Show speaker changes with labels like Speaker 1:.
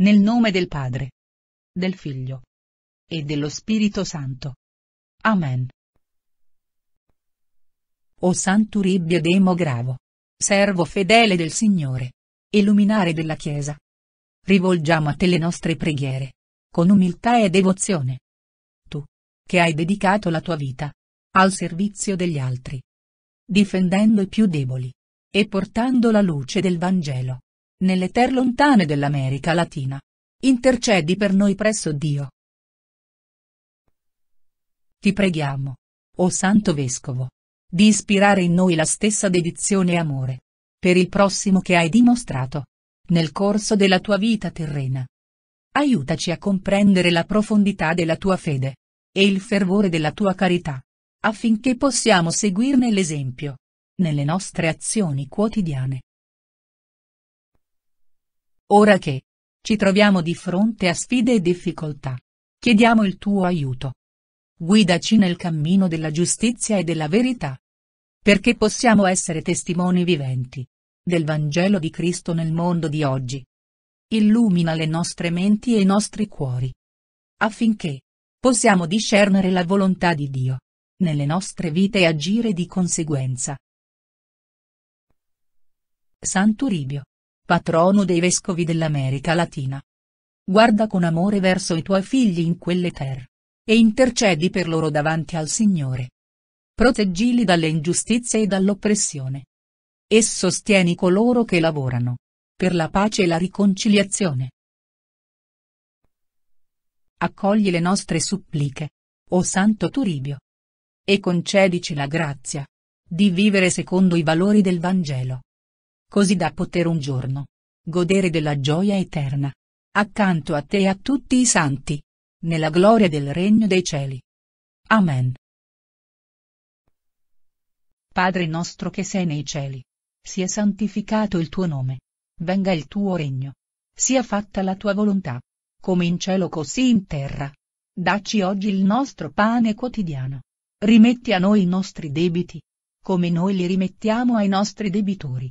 Speaker 1: Nel nome del Padre, del Figlio e dello Spirito Santo. Amen. O Santuribio Demogravo, servo fedele del Signore, illuminare della Chiesa, rivolgiamo a te le nostre preghiere, con umiltà e devozione. Tu, che hai dedicato la tua vita al servizio degli altri, difendendo i più deboli e portando la luce del Vangelo nelle terre lontane dell'America Latina. Intercedi per noi presso Dio. Ti preghiamo, o oh Santo Vescovo, di ispirare in noi la stessa dedizione e amore, per il prossimo che hai dimostrato, nel corso della tua vita terrena. Aiutaci a comprendere la profondità della tua fede, e il fervore della tua carità, affinché possiamo seguirne l'esempio, nelle nostre azioni quotidiane. Ora che ci troviamo di fronte a sfide e difficoltà, chiediamo il tuo aiuto. Guidaci nel cammino della giustizia e della verità. Perché possiamo essere testimoni viventi del Vangelo di Cristo nel mondo di oggi. Illumina le nostre menti e i nostri cuori. Affinché possiamo discernere la volontà di Dio nelle nostre vite e agire di conseguenza. Santuribio patrono dei vescovi dell'America Latina. Guarda con amore verso i tuoi figli in quelle terre. E intercedi per loro davanti al Signore. Proteggili dalle ingiustizie e dall'oppressione. E sostieni coloro che lavorano. Per la pace e la riconciliazione. Accogli le nostre suppliche. O Santo Turibio. E concedici la grazia. Di vivere secondo i valori del Vangelo così da poter un giorno godere della gioia eterna. Accanto a te e a tutti i santi. Nella gloria del regno dei cieli. Amen. Padre nostro che sei nei cieli. Sia santificato il tuo nome. Venga il tuo regno. Sia fatta la tua volontà. Come in cielo così in terra. Dacci oggi il nostro pane quotidiano. Rimetti a noi i nostri debiti. Come noi li rimettiamo ai nostri debitori